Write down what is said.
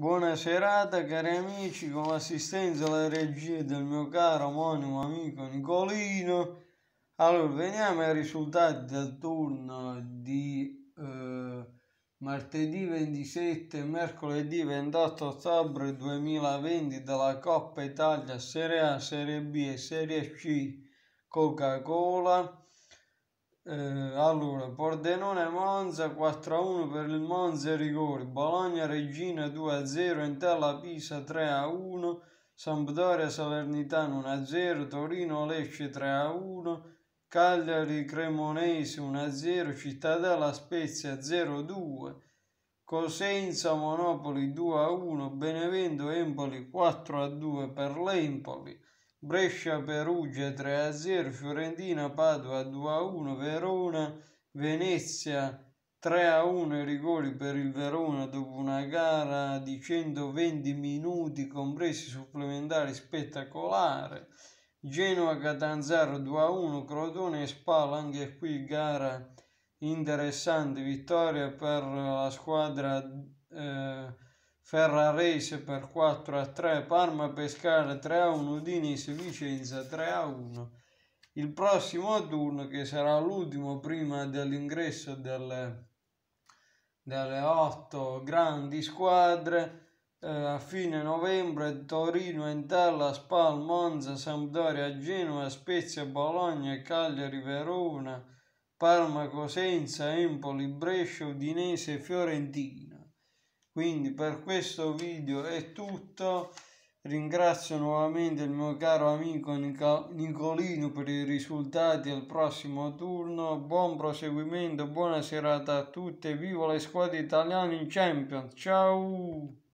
Buona serata cari amici, con l'assistenza alla regia del mio caro omonimo amico Nicolino. Allora, veniamo ai risultati del turno di eh, martedì 27 e mercoledì 28 ottobre 2020 della Coppa Italia Serie A, Serie B e Serie C Coca-Cola. Eh, allora, Pordenone-Monza 4-1 per il Monza e rigori, Bologna-Regina 2-0, Entella-Pisa 3-1, Sampdoria-Salernitano 1-0, Torino-Lecce 3-1, Cagliari-Cremonese 1-0, Cittadella-Spezia 0-2, Cosenza-Monopoli 2-1, Benevento-Empoli 4-2 per l'Empoli. Brescia, Perugia 3-0, a Fiorentina, Padova 2-1, a Verona, Venezia 3-1 a i rigori per il Verona dopo una gara di 120 minuti compresi supplementari spettacolare. Genoa Catanzaro 2-1, a Crotone e Spal anche qui gara interessante, vittoria per la squadra eh, Ferrarese per 4 a 3, Parma Pescara 3 a 1, Udinese Vicenza 3 a 1. Il prossimo turno, che sarà l'ultimo prima dell'ingresso delle, delle 8 grandi squadre, eh, a fine novembre Torino, Entella, Spal, Monza, Sampdoria, Genova, Spezia, Bologna, Cagliari, Verona, Parma, Cosenza, Empoli, Brescia, Udinese, Fiorentina. Quindi per questo video è tutto. Ringrazio nuovamente il mio caro amico Nicolino per i risultati al prossimo turno. Buon proseguimento, buona serata a tutte Viva le squadre italiane in Champions. Ciao!